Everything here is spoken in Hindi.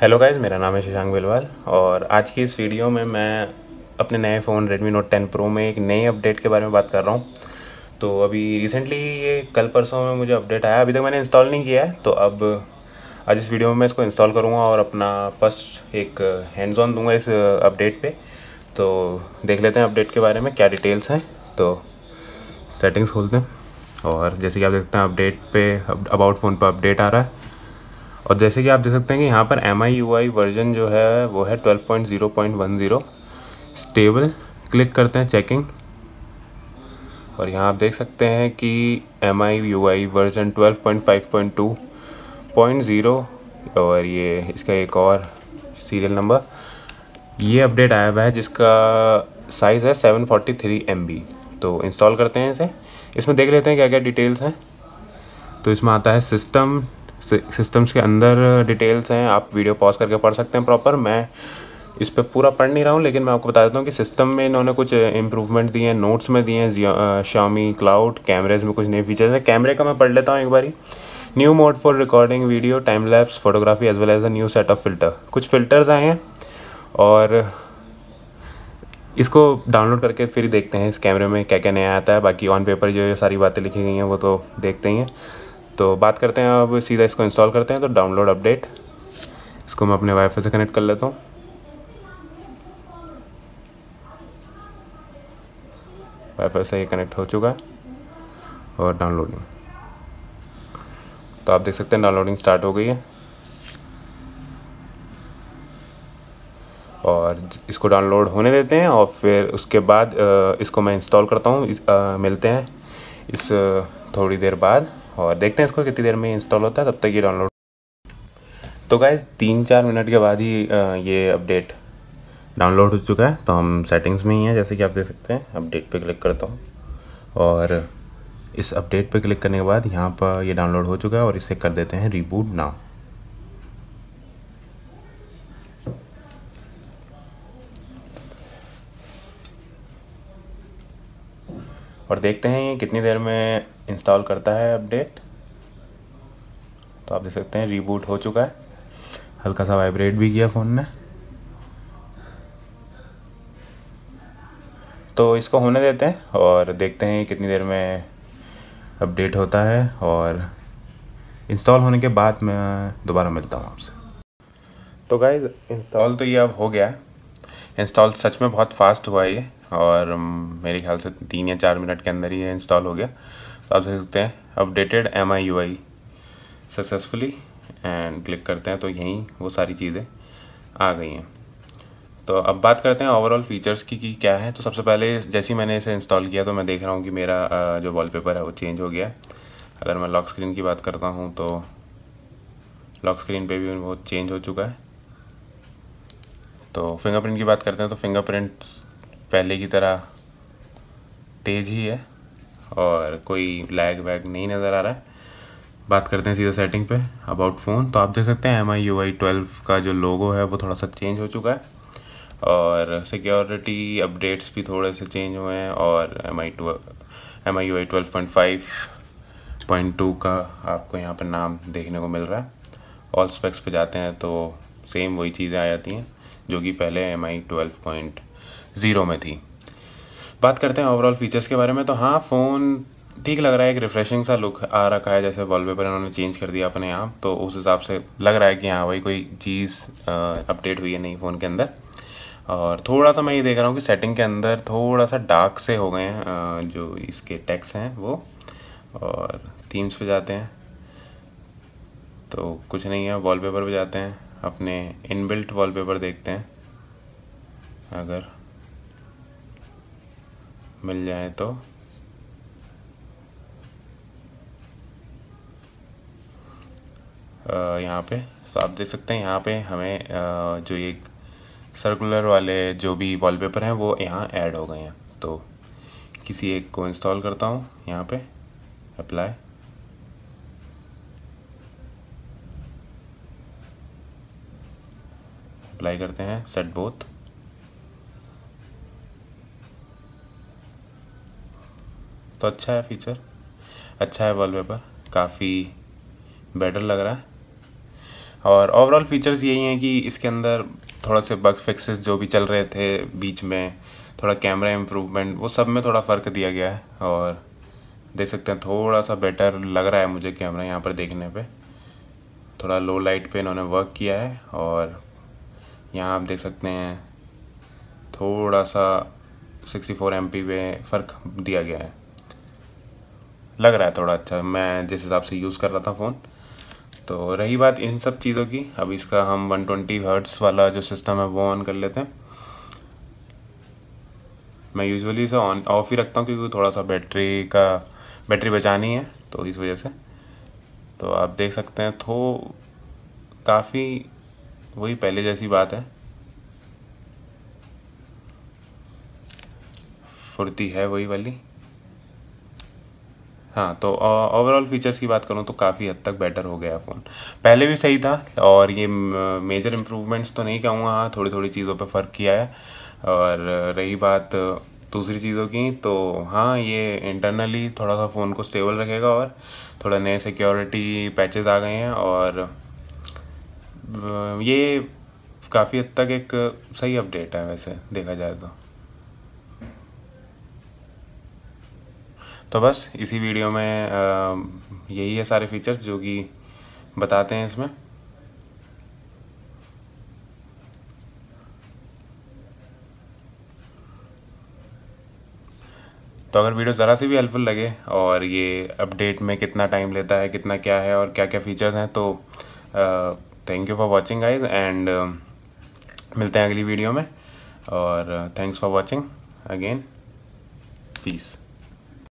हेलो गाइज मेरा नाम है शशांक बिलवाल और आज की इस वीडियो में मैं अपने नए फ़ोन Redmi Note 10 Pro में एक नए अपडेट के बारे में बात कर रहा हूँ तो अभी रिसेंटली ये कल परसों में मुझे अपडेट आया अभी तक मैंने इंस्टॉल नहीं किया है तो अब आज इस वीडियो में मैं इसको इंस्टॉल करूँगा और अपना फर्स्ट एक हैंड्स ऑन दूंगा इस अपडेट पर तो देख लेते हैं अपडेट के बारे में क्या डिटेल्स हैं तो सेटिंग्स खोलते हैं और जैसे कि आप देखते हैं अपडेट पे अबाउट फ़ोन पर अपडेट आ रहा है और जैसे कि आप देख सकते हैं कि यहाँ पर M I U I version जो है वो है twelve point zero point one zero stable click करते हैं चेकिंग और यहाँ आप देख सकते हैं कि M I U I version twelve point five point two point zero और ये इसका एक और सीरियल नंबर ये अपडेट आया हुआ है जिसका साइज़ है seven forty three M B तो इंस्टॉल करते हैं इसे इसमें देख लेते हैं क्या क्या डिटेल्स हैं तो इसमें आता है सिस्टम सिस्टम्स के अंदर डिटेल्स हैं आप वीडियो पॉज करके पढ़ सकते हैं प्रॉपर मैं इस पर पूरा पढ़ नहीं रहा हूँ लेकिन मैं आपको बता देता हूँ कि सिस्टम में इन्होंने कुछ इंप्रूवमेंट दिए हैं नोट्स में दिए हैं शामी क्लाउड कैमरेज में कुछ नए फीचर्स हैं कैमरे का मैं पढ़ लेता हूँ एक बारी new mode for recording video time labs photography as well as a new set of filter कुछ फिल्टर्स आए हैं और इसको डाउनलोड करके फिर देखते हैं इस कैमरे में क्या क्या नया आता है बाकी ऑन पेपर जो सारी बातें लिखी गई हैं वो तो देखते ही हैं तो बात करते हैं अब सीधा इसको इंस्टॉल करते हैं तो डाउनलोड अपडेट इसको मैं अपने वाईफाई से कनेक्ट कर लेता हूँ वाईफाई से ये कनेक्ट हो चुका है और डाउनलोडिंग तो आप देख सकते हैं डाउनलोडिंग स्टार्ट हो गई है और इसको डाउनलोड होने देते हैं और फिर उसके बाद इसको मैं इंस्टॉल करता हूँ मिलते हैं इस थोड़ी देर बाद और देखते हैं इसको कितनी देर में इंस्टॉल होता है तब तक ये डाउनलोड तो गाय तीन चार मिनट के बाद ही ये अपडेट डाउनलोड हो चुका है तो हम सेटिंग्स में ही हैं जैसे कि आप देख सकते हैं अपडेट पे क्लिक करता हूँ और इस अपडेट पे क्लिक करने के बाद यहाँ पर ये डाउनलोड हो चुका है और इसे कर देते हैं रिबूट नाउ और देखते हैं ये कितनी देर में इंस्टॉल करता है अपडेट तो आप देख सकते हैं रीबूट हो चुका है हल्का सा वाइब्रेट भी किया फ़ोन ने तो इसको होने देते हैं और देखते हैं कितनी देर में अपडेट होता है और इंस्टॉल होने के बाद मैं दोबारा मिलता हूँ आपसे तो गाइज इंस्टॉल तो ये अब हो गया है इंस्टॉल सच में बहुत फास्ट हुआ ये और मेरे ख्याल से तीन या चार मिनट के अंदर ही ये इंस्टॉल हो गया तो आप देख सकते हैं updated M I U I successfully and click करते हैं तो यहीं वो सारी चीज़ें आ गई हैं तो अब बात करते हैं ओवरऑल फीचर्स की कि क्या है तो सबसे पहले जैसे ही मैंने इसे इंस्टॉल किया तो मैं देख रहा हूँ कि मेरा जो वॉलपेपर है वो चेंज हो गया है अगर मैं लॉक स्क्रीन की बात करता हूँ तो लॉक स्क्रीन पे भी वो चेंज हो चुका है तो फिंगरप्रिंट की बात करते हैं तो फिंगरप्रिंट पहले की तरह तेज़ ही है और कोई लैग वैग नहीं नज़र आ रहा है बात करते हैं सीधा सेटिंग पे अबाउट फ़ोन तो आप देख सकते हैं M I U I twelve का जो लोगो है वो थोड़ा सा चेंज हो चुका है और सिक्योरिटी अपडेट्स भी थोड़े से चेंज हुए हैं और M I to M I U I twelve point five point two का आपको यहाँ पर नाम देखने को मिल रहा है ऑल स्पेक्स पे जाते हैं तो सेम वही चीज़ें आ जाती हैं जो कि पहले M I twelve point zero में थी बात करते हैं ओवरऑल फीचर्स के बारे में तो हाँ फ़ोन ठीक लग रहा है एक रिफ्रेशिंग सा लुक आ रखा है जैसे वॉलपेपर इन्होंने चेंज कर दिया अपने आप तो उस हिसाब से लग रहा है कि हाँ वही कोई चीज़ अपडेट हुई है नई फ़ोन के अंदर और थोड़ा सा मैं ये देख रहा हूँ कि सेटिंग के अंदर थोड़ा सा डार्क से हो गए हैं जो इसके टैक्स हैं वो और थीम्स पे जाते हैं तो कुछ नहीं है वॉलपेपर पे जाते हैं अपने इनबिल्ट वॉलपेपर देखते हैं अगर मिल जाए तो यहाँ पे तो आप देख सकते हैं यहाँ पे हमें जो ये सर्कुलर वाले जो भी वॉलपेपर हैं वो यहाँ ऐड हो गए हैं तो किसी एक को इंस्टॉल करता हूँ यहाँ पे अप्लाई अप्लाई करते हैं सेट बोथ तो अच्छा है फीचर अच्छा है वॉलपेपर काफ़ी बेटर लग रहा है और ओवरऑल फीचर्स यही हैं कि इसके अंदर थोड़ा से बग फिक्सेस जो भी चल रहे थे बीच में थोड़ा कैमरा इम्प्रूवमेंट वो सब में थोड़ा फ़र्क दिया गया है और देख सकते हैं थोड़ा सा बेटर लग रहा है मुझे कैमरा यहाँ पर देखने पे थोड़ा लो लाइट पे इन्होंने वर्क किया है और यहाँ आप देख सकते हैं थोड़ा सा 64 एम पे फ़र्क दिया गया है लग रहा है थोड़ा अच्छा मैं जिस हिसाब से यूज़ कर रहा था फ़ोन तो रही बात इन सब चीज़ों की अब इसका हम 120 ट्वेंटी हर्ट्स वाला जो सिस्टम है वो ऑन कर लेते हैं मैं यूजुअली इसे ऑन ऑफ ही रखता हूँ क्योंकि थोड़ा सा बैटरी का बैटरी बचानी है तो इस वजह से तो आप देख सकते हैं थो काफ़ी वही पहले जैसी बात है फुर्ती है वही वाली हाँ तो ओवरऑल फीचर्स की बात करूँ तो काफ़ी हद तक बेटर हो गया फ़ोन पहले भी सही था और ये मेजर इम्प्रूवमेंट्स तो नहीं कहूँगा हाँ थोड़ी थोड़ी चीज़ों पे फ़र्क किया है और रही बात दूसरी चीज़ों की तो हाँ ये इंटरनली थोड़ा सा फ़ोन को स्टेबल रखेगा और थोड़ा नए सिक्योरिटी पैचेज आ गए हैं और ये काफ़ी हद तक एक सही अपडेट है वैसे देखा जाए तो तो बस इसी वीडियो में यही है सारे फीचर्स जो कि बताते हैं इसमें तो अगर वीडियो ज़रा सी भी हेल्पफुल लगे और ये अपडेट में कितना टाइम लेता है कितना क्या है और क्या क्या फीचर्स हैं तो thank you for watching guys and मिलते हैं अगली वीडियो में और thanks for watching again piece